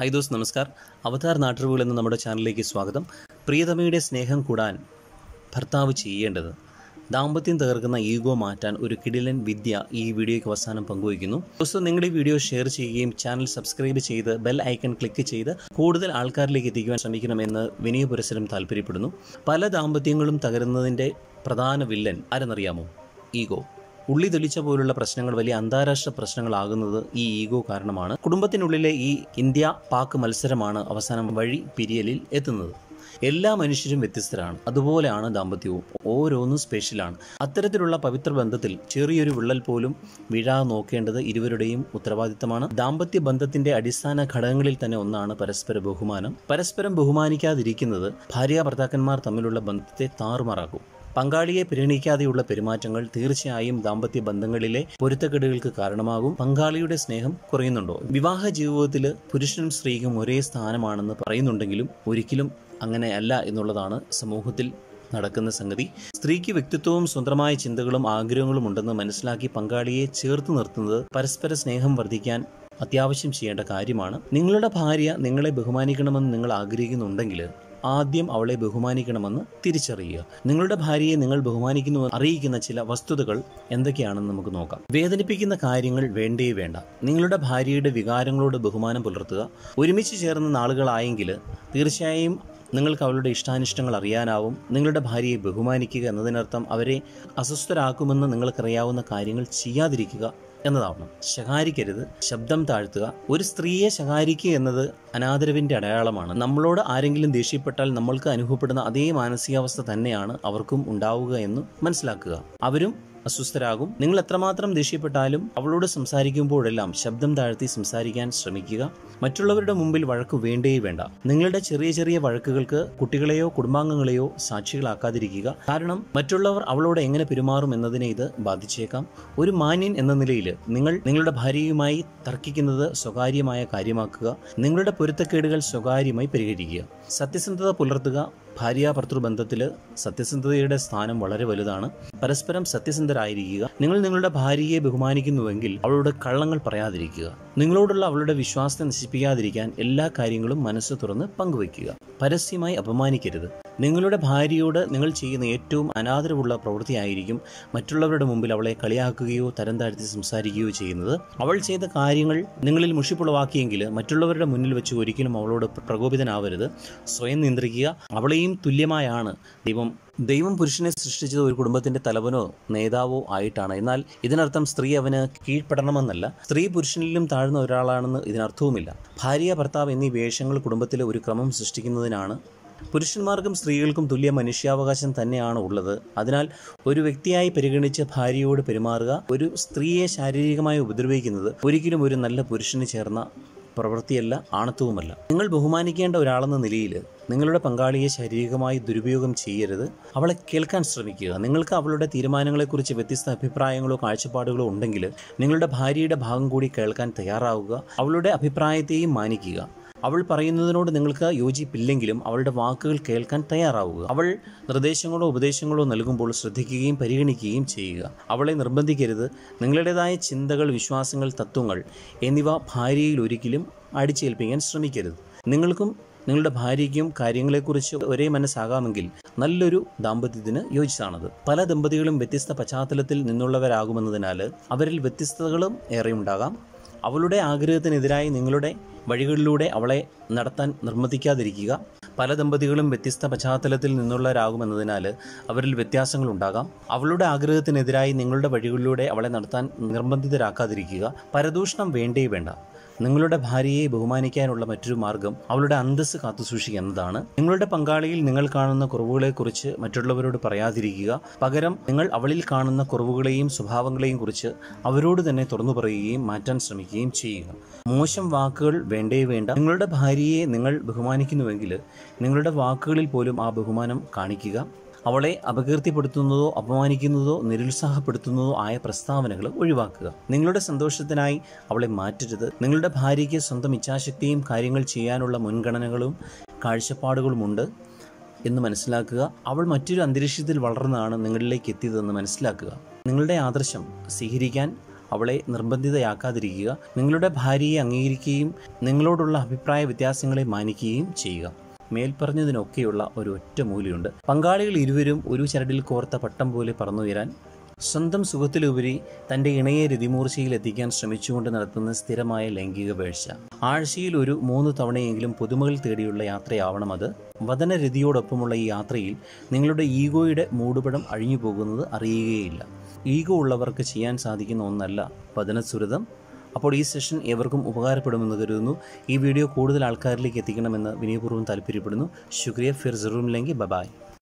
high those നമസ്കാർ അവതാർ നാട്ടറിവുകൾ എന്ന നമ്മുടെ ചാനലിലേക്ക് സ്വാഗതം പ്രിയതമയുടെ സ്നേഹം കൂടാൻ ഭർത്താവ് ചെയ്യേണ്ടത് ദാമ്പത്യം തകർക്കുന്ന ഈഗോ മാറ്റാൻ ഒരു കിടിലൻ വിദ്യ ഈ വീഡിയോയ്ക്ക് അവസാനം പങ്കുവയ്ക്കുന്നു ദിവസം നിങ്ങൾ ഈ വീഡിയോ ഷെയർ ചെയ്യുകയും ചാനൽ സബ്സ്ക്രൈബ് ചെയ്ത് ബെൽ ഐക്കൺ ക്ലിക്ക് ചെയ്ത് കൂടുതൽ ആൾക്കാരിലേക്ക് എത്തിക്കുവാൻ ശ്രമിക്കണമെന്ന് വിനയപുരസരം താല്പര്യപ്പെടുന്നു പല ദാമ്പത്യങ്ങളും തകരുന്നതിൻ്റെ പ്രധാന വില്ലൻ ആരെന്നറിയാമോ ഈഗോ ഉള്ളി തെളിച്ച പോലുള്ള പ്രശ്നങ്ങൾ വലിയ അന്താരാഷ്ട്ര പ്രശ്നങ്ങളാകുന്നത് ഈ ഈഗോ കാരണമാണ് കുടുംബത്തിനുള്ളിലെ ഈ ഇന്ത്യ പാക് മത്സരമാണ് അവസാനം വഴി പിരിയലിൽ എത്തുന്നത് എല്ലാ മനുഷ്യരും വ്യത്യസ്തരാണ് അതുപോലെയാണ് ദാമ്പത്യവും ഓരോന്നും സ്പെഷ്യലാണ് അത്തരത്തിലുള്ള പവിത്ര ബന്ധത്തിൽ ചെറിയൊരു വിള്ളൽ പോലും വീഴാതെ നോക്കേണ്ടത് ഇരുവരുടെയും ഉത്തരവാദിത്തമാണ് ദാമ്പത്യ ബന്ധത്തിന്റെ അടിസ്ഥാന ഘടകങ്ങളിൽ തന്നെ ഒന്നാണ് പരസ്പര ബഹുമാനം പരസ്പരം ബഹുമാനിക്കാതിരിക്കുന്നത് ഭാര്യ ഭർത്താക്കന്മാർ തമ്മിലുള്ള ബന്ധത്തെ താറുമാറാക്കും പങ്കാളിയെ പരിഗണിക്കാതെയുള്ള പെരുമാറ്റങ്ങൾ തീർച്ചയായും ദാമ്പത്യ ബന്ധങ്ങളിലെ പൊരുത്തക്കെടുകൾക്ക് കാരണമാകും പങ്കാളിയുടെ സ്നേഹം കുറയുന്നുണ്ടോ വിവാഹ ജീവിതത്തിൽ പുരുഷനും സ്ത്രീക്കും ഒരേ സ്ഥാനമാണെന്ന് പറയുന്നുണ്ടെങ്കിലും ഒരിക്കലും അല്ല എന്നുള്ളതാണ് സമൂഹത്തിൽ നടക്കുന്ന സംഗതി സ്ത്രീക്ക് വ്യക്തിത്വവും സ്വന്തമായ ചിന്തകളും ആഗ്രഹങ്ങളും ഉണ്ടെന്ന് മനസ്സിലാക്കി പങ്കാളിയെ ചേർത്ത് നിർത്തുന്നത് പരസ്പര സ്നേഹം വർദ്ധിക്കാൻ അത്യാവശ്യം ചെയ്യേണ്ട കാര്യമാണ് നിങ്ങളുടെ ഭാര്യ നിങ്ങളെ ബഹുമാനിക്കണമെന്ന് നിങ്ങൾ ആഗ്രഹിക്കുന്നുണ്ടെങ്കിൽ ആദ്യം അവളെ ബഹുമാനിക്കണമെന്ന് തിരിച്ചറിയുക നിങ്ങളുടെ ഭാര്യയെ നിങ്ങൾ ബഹുമാനിക്കുന്നു അറിയിക്കുന്ന ചില വസ്തുതകൾ എന്തൊക്കെയാണെന്ന് നമുക്ക് നോക്കാം വേദനിപ്പിക്കുന്ന കാര്യങ്ങൾ വേണ്ടേ വേണ്ട നിങ്ങളുടെ ഭാര്യയുടെ വികാരങ്ങളോട് ബഹുമാനം പുലർത്തുക ഒരുമിച്ച് ചേർന്ന നാളുകളായെങ്കിൽ തീർച്ചയായും നിങ്ങൾക്ക് അവളുടെ ഇഷ്ടാനിഷ്ടങ്ങൾ അറിയാനാവും നിങ്ങളുടെ ഭാര്യയെ ബഹുമാനിക്കുക എന്നതിനർത്ഥം അവരെ അസ്വസ്ഥരാക്കുമെന്ന് നിങ്ങൾക്കറിയാവുന്ന കാര്യങ്ങൾ ചെയ്യാതിരിക്കുക എന്നതാവണം ശകാരിക്കരുത് ശബ്ദം താഴ്ത്തുക ഒരു സ്ത്രീയെ ശകാരിക്കുക എന്നത് അനാദരവിന്റെ അടയാളമാണ് നമ്മളോട് ആരെങ്കിലും ദേഷ്യപ്പെട്ടാൽ നമ്മൾക്ക് അനുഭവപ്പെടുന്ന അതേ മാനസികാവസ്ഥ തന്നെയാണ് അവർക്കും ഉണ്ടാവുക എന്ന് മനസ്സിലാക്കുക അവരും അസ്വസ്ഥരാകും നിങ്ങൾ എത്രമാത്രം ദേഷ്യപ്പെട്ടാലും അവളോട് സംസാരിക്കുമ്പോഴെല്ലാം ശബ്ദം താഴ്ത്തി സംസാരിക്കാൻ ശ്രമിക്കുക മറ്റുള്ളവരുടെ മുമ്പിൽ വഴക്ക് വേണ്ടേ വേണ്ട നിങ്ങളുടെ ചെറിയ ചെറിയ വഴക്കുകൾക്ക് കുട്ടികളെയോ കുടുംബാംഗങ്ങളെയോ സാക്ഷികളാക്കാതിരിക്കുക കാരണം മറ്റുള്ളവർ അവളോട് എങ്ങനെ പെരുമാറും എന്നതിനെ ഇത് ബാധിച്ചേക്കാം ഒരു മാന്യൻ എന്ന നിലയിൽ നിങ്ങൾ നിങ്ങളുടെ ഭാര്യയുമായി തർക്കിക്കുന്നത് സ്വകാര്യമായ കാര്യമാക്കുക നിങ്ങളുടെ പൊരുത്തക്കേടുകൾ സ്വകാര്യമായി പരിഹരിക്കുക സത്യസന്ധത പുലർത്തുക ഭാര്യാഭർത്തൃ ബന്ധത്തിൽ സത്യസന്ധതയുടെ സ്ഥാനം വളരെ വലുതാണ് പരസ്പരം സത്യസന്ധരായിരിക്കുക നിങ്ങൾ നിങ്ങളുടെ ഭാര്യയെ ബഹുമാനിക്കുന്നുവെങ്കിൽ അവളുടെ കള്ളങ്ങൾ പറയാതിരിക്കുക നിങ്ങളോടുള്ള അവളുടെ വിശ്വാസത്തെ നശിപ്പിക്കാതിരിക്കാൻ എല്ലാ കാര്യങ്ങളും മനസ്സ് തുറന്ന് പങ്കുവയ്ക്കുക പരസ്യമായി അപമാനിക്കരുത് നിങ്ങളുടെ ഭാര്യയോട് നിങ്ങൾ ചെയ്യുന്ന ഏറ്റവും അനാദരവുള്ള പ്രവൃത്തിയായിരിക്കും മറ്റുള്ളവരുടെ മുമ്പിൽ അവളെ കളിയാക്കുകയോ തരം താഴ്ത്തി സംസാരിക്കുകയോ ചെയ്യുന്നത് അവൾ ചെയ്ത കാര്യങ്ങൾ നിങ്ങളിൽ മുഷിപ്പുളവാക്കിയെങ്കിൽ മറ്റുള്ളവരുടെ മുന്നിൽ വെച്ച് ഒരിക്കലും അവളോട് പ്രകോപിതനാവരുത് സ്വയം നിയന്ത്രിക്കുക അവളെയും തുല്യമായാണ് ദൈവം ദൈവം പുരുഷനെ സൃഷ്ടിച്ചത് ഒരു കുടുംബത്തിന്റെ തലവനോ നേതാവോ ആയിട്ടാണ് എന്നാൽ ഇതിനർത്ഥം സ്ത്രീ അവന് കീഴ്പ്പെടണമെന്നല്ല സ്ത്രീ പുരുഷനിലും താഴ്ന്ന ഒരാളാണെന്ന് ഇതിനർത്ഥവുമില്ല ഭാര്യ ഭർത്താവ് എന്നീ വേഷങ്ങൾ കുടുംബത്തിലെ ഒരു ക്രമം സൃഷ്ടിക്കുന്നതിനാണ് പുരുഷന്മാർക്കും സ്ത്രീകൾക്കും തുല്യ മനുഷ്യാവകാശം തന്നെയാണ് ഉള്ളത് അതിനാൽ ഒരു വ്യക്തിയായി പരിഗണിച്ച് ഭാര്യയോട് പെരുമാറുക ഒരു സ്ത്രീയെ ശാരീരികമായി ഉപദ്രവിക്കുന്നത് ഒരിക്കലും ഒരു നല്ല പുരുഷന് ചേർന്ന പ്രവൃത്തിയല്ല ആണത്വവുമല്ല നിങ്ങൾ ബഹുമാനിക്കേണ്ട ഒരാളെന്ന നിലയിൽ നിങ്ങളുടെ പങ്കാളിയെ ശാരീരികമായി ദുരുപയോഗം ചെയ്യരുത് അവളെ കേൾക്കാൻ ശ്രമിക്കുക നിങ്ങൾക്ക് അവളുടെ തീരുമാനങ്ങളെക്കുറിച്ച് വ്യത്യസ്ത അഭിപ്രായങ്ങളോ കാഴ്ചപ്പാടുകളോ ഉണ്ടെങ്കിൽ നിങ്ങളുടെ ഭാര്യയുടെ ഭാഗം കൂടി കേൾക്കാൻ തയ്യാറാവുക അവളുടെ അഭിപ്രായത്തെയും മാനിക്കുക അവൾ പറയുന്നതിനോട് നിങ്ങൾക്ക് യോജിപ്പില്ലെങ്കിലും അവളുടെ വാക്കുകൾ കേൾക്കാൻ തയ്യാറാവുക അവൾ നിർദ്ദേശങ്ങളോ ഉപദേശങ്ങളോ നൽകുമ്പോൾ ശ്രദ്ധിക്കുകയും പരിഗണിക്കുകയും ചെയ്യുക അവളെ നിർബന്ധിക്കരുത് നിങ്ങളുടേതായ ചിന്തകൾ വിശ്വാസങ്ങൾ തത്വങ്ങൾ എന്നിവ ഭാര്യയിൽ ഒരിക്കലും അടിച്ചേൽപ്പിക്കാൻ ശ്രമിക്കരുത് നിങ്ങൾക്കും നിങ്ങളുടെ ഭാര്യയ്ക്കും കാര്യങ്ങളെക്കുറിച്ച് ഒരേ മനസ്സാകാമെങ്കിൽ നല്ലൊരു ദാമ്പത്യത്തിന് യോജിച്ചാണത് പല ദമ്പതികളും വ്യത്യസ്ത പശ്ചാത്തലത്തിൽ നിന്നുള്ളവരാകുമെന്നതിനാൽ അവരിൽ വ്യത്യസ്തതകളും ഏറെ ഉണ്ടാകാം അവളുടെ ആഗ്രഹത്തിനെതിരായി നിങ്ങളുടെ വഴികളിലൂടെ അവളെ നടത്താൻ നിർബന്ധിക്കാതിരിക്കുക പല ദമ്പതികളും വ്യത്യസ്ത പശ്ചാത്തലത്തിൽ നിന്നുള്ളവരാകുമെന്നതിനാൽ അവരിൽ വ്യത്യാസങ്ങൾ ഉണ്ടാകാം അവളുടെ ആഗ്രഹത്തിനെതിരായി നിങ്ങളുടെ വഴികളിലൂടെ അവളെ നടത്താൻ നിർബന്ധിതരാക്കാതിരിക്കുക പരദൂഷണം വേണ്ടേ വേണ്ട നിങ്ങളുടെ ഭാര്യയെ ബഹുമാനിക്കാനുള്ള മറ്റൊരു മാർഗം അവളുടെ അന്തസ് കാത്തുസൂക്ഷിക്കുക എന്നതാണ് നിങ്ങളുടെ പങ്കാളിയിൽ നിങ്ങൾ കാണുന്ന കുറവുകളെക്കുറിച്ച് മറ്റുള്ളവരോട് പറയാതിരിക്കുക പകരം നിങ്ങൾ അവളിൽ കാണുന്ന കുറവുകളെയും സ്വഭാവങ്ങളെയും കുറിച്ച് അവരോട് തന്നെ തുറന്നു പറയുകയും മാറ്റാൻ ശ്രമിക്കുകയും ചെയ്യുക മോശം വാക്കുകൾ വേണ്ടേ വേണ്ട നിങ്ങളുടെ ഭാര്യയെ നിങ്ങൾ ബഹുമാനിക്കുന്നുവെങ്കിൽ നിങ്ങളുടെ വാക്കുകളിൽ പോലും ആ ബഹുമാനം കാണിക്കുക അവളെ അപകീർത്തിപ്പെടുത്തുന്നതോ അപമാനിക്കുന്നതോ നിരുത്സാഹപ്പെടുത്തുന്നതോ ആയ പ്രസ്താവനകൾ ഒഴിവാക്കുക നിങ്ങളുടെ സന്തോഷത്തിനായി അവളെ മാറ്റരുത് നിങ്ങളുടെ ഭാര്യയ്ക്ക് സ്വന്തം ഇച്ഛാശക്തിയും കാര്യങ്ങൾ ചെയ്യാനുള്ള മുൻഗണനകളും കാഴ്ചപ്പാടുകളുമുണ്ട് എന്ന് മനസ്സിലാക്കുക അവൾ മറ്റൊരു അന്തരീക്ഷത്തിൽ വളർന്നാണ് നിങ്ങളിലേക്ക് എത്തിയതെന്ന് മനസ്സിലാക്കുക നിങ്ങളുടെ ആദർശം സ്വീകരിക്കാൻ അവളെ നിർബന്ധിതയാക്കാതിരിക്കുക നിങ്ങളുടെ ഭാര്യയെ അംഗീകരിക്കുകയും നിങ്ങളോടുള്ള അഭിപ്രായ വ്യത്യാസങ്ങളെ മാനിക്കുകയും ചെയ്യുക മേൽപ്പറഞ്ഞതിനൊക്കെയുള്ള ഒരു ഒറ്റ മൂല്യമുണ്ട് പങ്കാളികൾ ഇരുവരും ഒരു ചരടിൽ കോർത്ത പട്ടം പോലെ പറന്നുയരാൻ സ്വന്തം സുഖത്തിലുപരി തൻ്റെ ഇണയെ എത്തിക്കാൻ ശ്രമിച്ചുകൊണ്ട് നടത്തുന്ന സ്ഥിരമായ ലൈംഗിക വേഴ്ച ആഴ്ചയിൽ ഒരു മൂന്ന് തവണയെങ്കിലും പുതുമകൾ തേടിയുള്ള യാത്രയാവണം അത് വതനരതിയോടൊപ്പമുള്ള ഈ യാത്രയിൽ നിങ്ങളുടെ ഈഗോയുടെ മൂടുപടം അഴിഞ്ഞു പോകുന്നത് അറിയുകയില്ല ഈഗോ ഉള്ളവർക്ക് ചെയ്യാൻ സാധിക്കുന്ന ഒന്നല്ല വതനസുരതം അപ്പോൾ ഈ സെഷൻ ഏവർക്കും ഉപകാരപ്പെടുമെന്ന് കരുതുന്നു ഈ വീഡിയോ കൂടുതൽ ആൾക്കാരിലേക്ക് എത്തിക്കണമെന്ന് വിനയപൂർവ്വം താല്പര്യപ്പെടുന്നു ശുക്രിയ ഫിർ ജറൂം ബബായ്